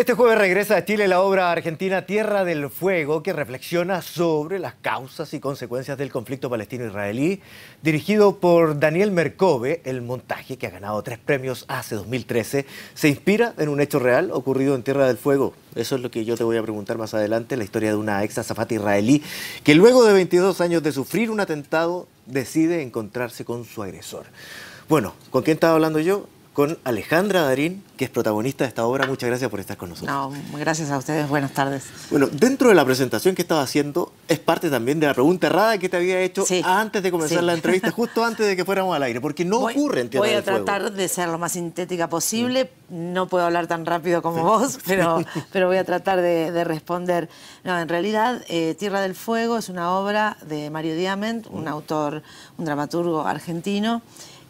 Este jueves regresa a Chile la obra argentina Tierra del Fuego, que reflexiona sobre las causas y consecuencias del conflicto palestino-israelí, dirigido por Daniel Mercove. El montaje, que ha ganado tres premios hace 2013, se inspira en un hecho real ocurrido en Tierra del Fuego. Eso es lo que yo te voy a preguntar más adelante, la historia de una ex azafata israelí que luego de 22 años de sufrir un atentado decide encontrarse con su agresor. Bueno, ¿con quién estaba hablando yo? con Alejandra Darín, que es protagonista de esta obra. Muchas gracias por estar con nosotros. No, gracias a ustedes. Buenas tardes. Bueno, dentro de la presentación que estaba haciendo, es parte también de la pregunta errada que te había hecho antes de comenzar la entrevista, justo antes de que fuéramos al aire, porque no ocurre en Tierra Voy a tratar de ser lo más sintética posible. Mm. No puedo hablar tan rápido como vos, pero, pero voy a tratar de, responder. No, en realidad, eh, Tierra del Fuego es una obra de Mario Diamant, un mm. autor, un dramaturgo argentino.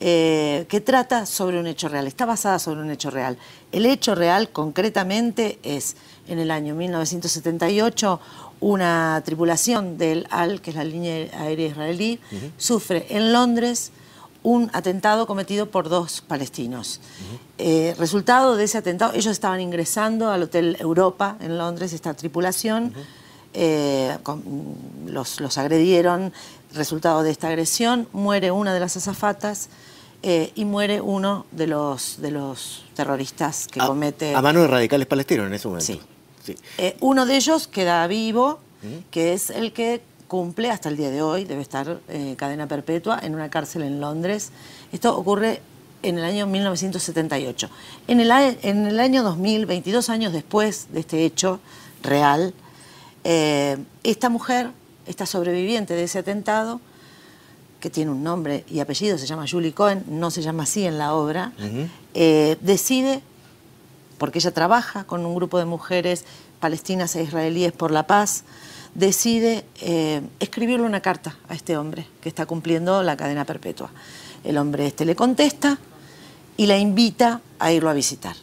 Eh, que trata sobre un hecho real, está basada sobre un hecho real. El hecho real concretamente es en el año 1978 una tripulación del AL, que es la línea aérea israelí, sufre en Londres un atentado cometido por dos palestinos. Eh, resultado de ese atentado, ellos estaban ingresando al Hotel Europa en Londres, esta tripulación, eh, los, los agredieron, resultado de esta agresión, muere una de las azafatas, eh, y muere uno de los, terroristas que comete... A mano de radicales palestinos en ese momento. Eh, uno de ellos queda vivo, que es el que cumple hasta el día de hoy, debe estar eh, cadena perpetua en una cárcel en Londres. Esto ocurre en el año 1978. En el, año 2000, 22 años después de este hecho real, esta mujer, esta sobreviviente de ese atentado, que tiene un nombre y apellido, se llama Julie Cohen, no se llama así en la obra, eh, decide, porque ella trabaja con un grupo de mujeres palestinas e israelíes por la paz, decide eh, escribirle una carta a este hombre que está cumpliendo la cadena perpetua. El hombre este le contesta y la invita a irlo a visitar.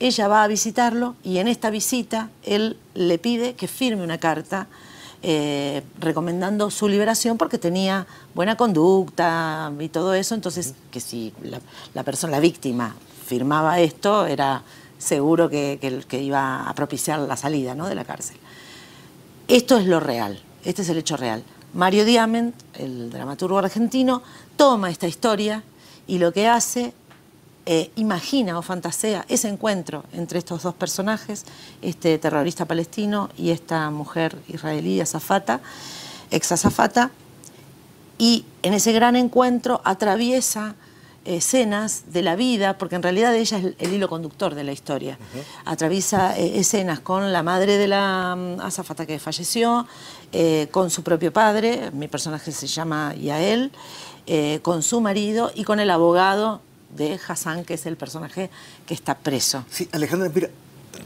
Ella va a visitarlo y en esta visita él le pide que firme una carta eh, recomendando su liberación porque tenía buena conducta y todo eso, entonces que si la, persona, la víctima, firmaba esto, era seguro que, iba a propiciar la salida ¿no? de la cárcel. Esto es lo real, este es el hecho real. Mario Diamant, el dramaturgo argentino, toma esta historia y lo que hace eh, imagina o fantasea ese encuentro entre estos dos personajes, este terrorista palestino y esta mujer israelí, azafata, ex azafata, y en ese gran encuentro atraviesa eh, escenas de la vida, porque en realidad ella es el, hilo conductor de la historia. Atraviesa eh, escenas con la madre de la mm, azafata que falleció, con su propio padre, mi personaje se llama Yael, con su marido y con el abogado de Hassan, que es el personaje que está preso. Sí, Alejandra, mira,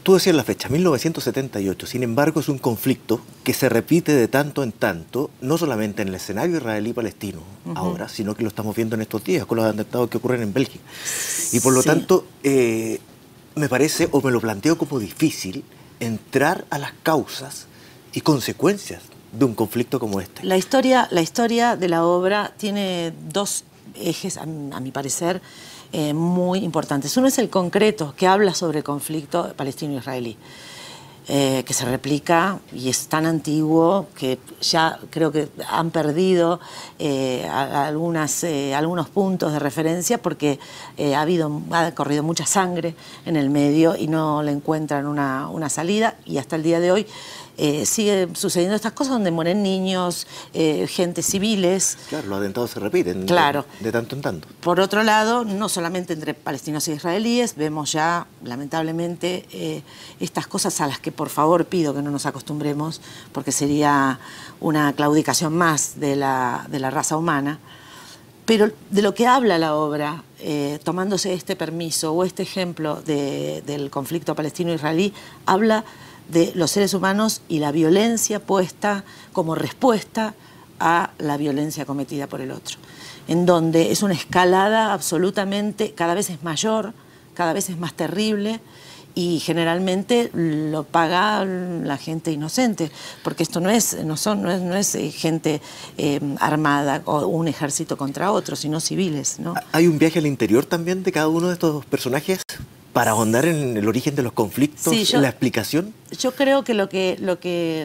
tú decías la fecha, 1978. Sin embargo, es un conflicto que se repite de tanto en tanto, no solamente en el escenario israelí-palestino ahora, sino que lo estamos viendo en estos días con los atentados que ocurren en Bélgica. Y por lo tanto, eh, me parece, o me lo planteo como difícil, entrar a las causas y consecuencias de un conflicto como este. La historia, la historia de la obra tiene dos ejes, a, mi parecer, eh, muy importantes. Uno es el concreto, que habla sobre el conflicto palestino-israelí, eh, que se replica y es tan antiguo que ya creo que han perdido eh, algunas, algunos puntos de referencia porque ha, habido, ha corrido mucha sangre en el medio y no le encuentran una, una salida y hasta el día de hoy eh, sigue sucediendo estas cosas donde mueren niños, eh, gente civiles. Claro, los atentados se repiten de, tanto en tanto. Por otro lado, no solamente entre palestinos e israelíes, vemos ya, lamentablemente, eh, estas cosas a las que por favor pido que no nos acostumbremos, porque sería una claudicación más de la, raza humana. Pero de lo que habla la obra, tomándose este permiso o este ejemplo del conflicto palestino-israelí, habla de los seres humanos y la violencia puesta como respuesta a la violencia cometida por el otro, en donde es una escalada absolutamente, cada vez es mayor, cada vez es más terrible y generalmente lo paga la gente inocente, porque esto no es, no son, no es, eh, gente eh, armada o un ejército contra otro, sino civiles. ¿Hay un viaje al interior también de cada uno de estos personajes? para ahondar en el origen de los conflictos, la explicación? Yo creo que, lo que,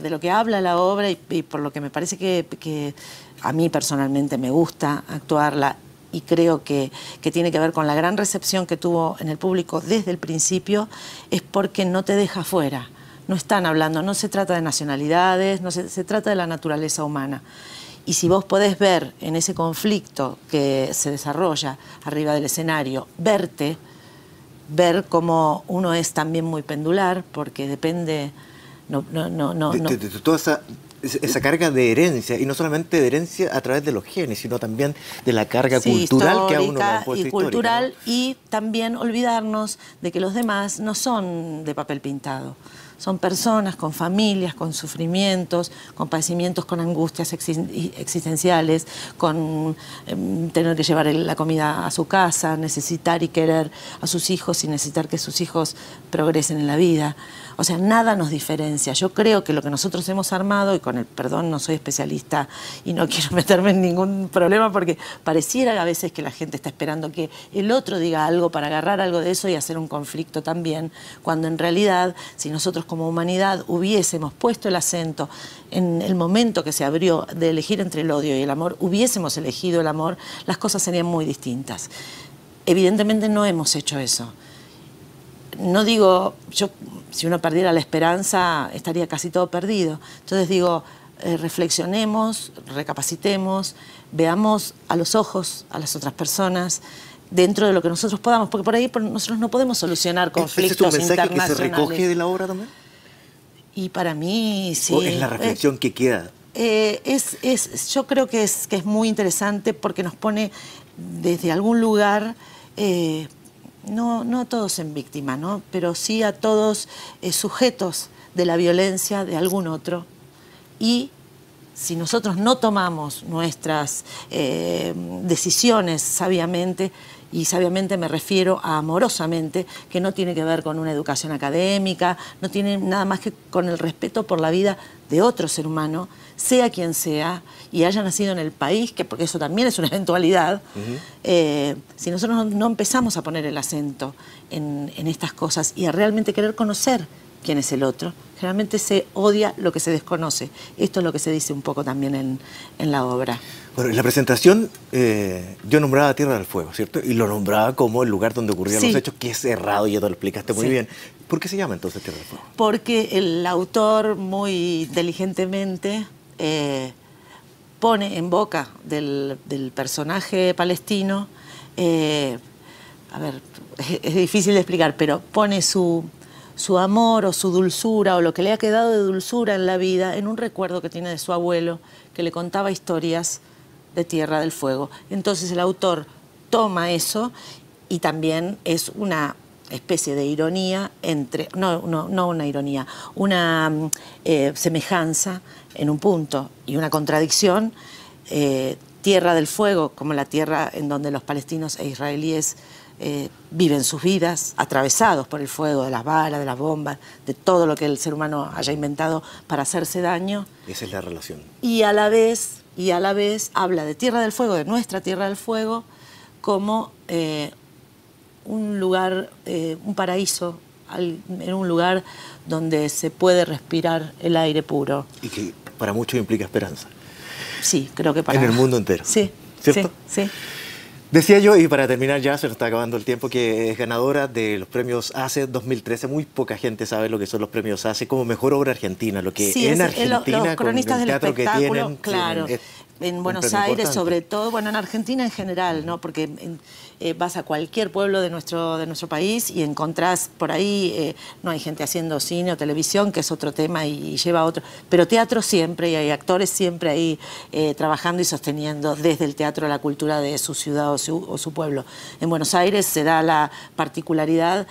de lo que habla la obra y, por lo que me parece que, a mí personalmente me gusta actuarla y creo que, tiene que ver con la gran recepción que tuvo en el público desde el principio, es porque no te deja fuera. No están hablando, no se trata de nacionalidades, no se, se trata de la naturaleza humana. Y si vos podés ver en ese conflicto que se desarrolla arriba del escenario, verte, ver cómo uno es también muy pendular, porque depende... No, no, no, no, de, toda esa, esa, carga de herencia, y no solamente de herencia a través de los genes, sino también de la carga cultural que a uno le Y cultural, y también olvidarnos de que los demás no son de papel pintado. Son personas con familias, con sufrimientos, con padecimientos, con angustias existenciales, con em, tener que llevar la comida a su casa, necesitar y querer a sus hijos y necesitar que sus hijos progresen en la vida. O sea, nada nos diferencia. Yo creo que lo que nosotros hemos armado, y con el perdón no soy especialista y no quiero meterme en ningún problema porque pareciera a veces que la gente está esperando que el otro diga algo para agarrar algo de eso y hacer un conflicto también, cuando en realidad si nosotros como humanidad hubiésemos puesto el acento en el momento que se abrió de elegir entre el odio y el amor, hubiésemos elegido el amor, las cosas serían muy distintas. Evidentemente no hemos hecho eso. No digo, yo si uno perdiera la esperanza estaría casi todo perdido. Entonces digo, eh, reflexionemos, recapacitemos, veamos a los ojos a las otras personas, dentro de lo que nosotros podamos, porque por ahí nosotros no podemos solucionar ¿E-, este conflictos ¿Es, ¿es que se recoge de la obra también? Y para mí, sí. ¿O es la reflexión que queda? Eh, es, yo creo que es, que es muy interesante porque nos pone desde algún lugar, eh, no, no a todos en víctima, ¿no? pero sí a todos eh, sujetos de la violencia de algún otro. Y si nosotros no tomamos nuestras decisiones sabiamente, y sabiamente me refiero a amorosamente, que no tiene que ver con una educación académica, no tiene nada más que con el respeto por la vida de otro ser humano, sea quien sea, y haya nacido en el país, que porque eso también es una eventualidad, eh, si nosotros no, empezamos a poner el acento en estas cosas y a realmente querer conocer quién es el otro, Generalmente se odia lo que se desconoce. Esto es lo que se dice un poco también en, la obra. Bueno, en la presentación eh, yo nombraba Tierra del Fuego, ¿cierto? Y lo nombraba como el lugar donde ocurrían los hechos, que es cerrado, ya te lo explicaste muy bien. ¿Por qué se llama entonces Tierra del Fuego? Porque el autor muy inteligentemente eh, pone en boca del, personaje palestino, eh, a ver, es difícil de explicar, pero pone su su amor o su dulzura o lo que le ha quedado de dulzura en la vida en un recuerdo que tiene de su abuelo que le contaba historias de Tierra del Fuego. Entonces el autor toma eso y también es una especie de ironía entre, no, no, no una ironía, una eh, semejanza en un punto y una contradicción. Eh, tierra del Fuego, como la tierra en donde los palestinos e israelíes eh, viven sus vidas atravesados por el fuego de las balas, de las bombas, de todo lo que el ser humano haya inventado para hacerse daño. Esa es la relación. Y a la vez, y a la vez habla de Tierra del Fuego, de nuestra Tierra del Fuego, como eh, un lugar, eh, un paraíso, en un lugar donde se puede respirar el aire puro. Y que para muchos implica esperanza. Sí, creo que para... En el mundo entero. Sí, sí. sí. Decía yo, y para terminar ya, se nos está acabando el tiempo, que es ganadora de los premios ACE 2013. Muy poca gente sabe lo que son los premios ACE como mejor obra argentina, lo que en Argentina, los, con el teatro que tienen, claro en Buenos Aires sobre todo, bueno, en Argentina en general, ¿no? Porque eh, vas a cualquier pueblo de nuestro, de nuestro país y encontrás por ahí, eh, no hay gente haciendo cine o televisión, que es otro tema y, lleva otro, pero teatro siempre y hay actores siempre ahí eh, trabajando y sosteniendo desde el teatro la cultura de su ciudad o su pueblo. En Buenos Aires se da la particularidad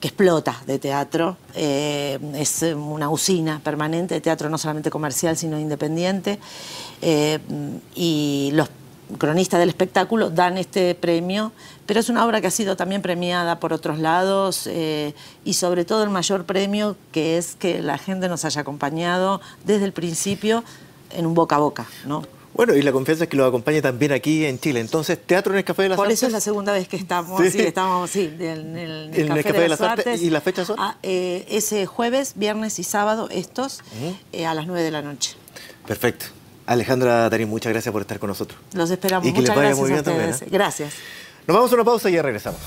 que explota de teatro. Eh, es eh, una usina permanente de teatro, no solamente comercial, sino independiente. Eh, y los cronistas del espectáculo dan este premio, pero es una obra que ha sido también premiada por otros lados y sobre todo el mayor premio que es que la gente nos haya acompañado desde el principio en un boca a boca, ¿no? Bueno, y la confianza es que lo acompañe también aquí en Chile. Entonces, Teatro en el Café de las Artes. Por eso es la segunda vez que estamos, estamos sí, en, el, Café de, las, Artes. ¿Y las fechas son? Ah, eh, ese jueves, viernes y sábado, estos, eh, a las 9 de la noche. Perfecto. Alejandra Darín, muchas gracias por estar con nosotros. Los esperamos. muchas gracias Gracias. Nos vamos a una pausa y ya regresamos.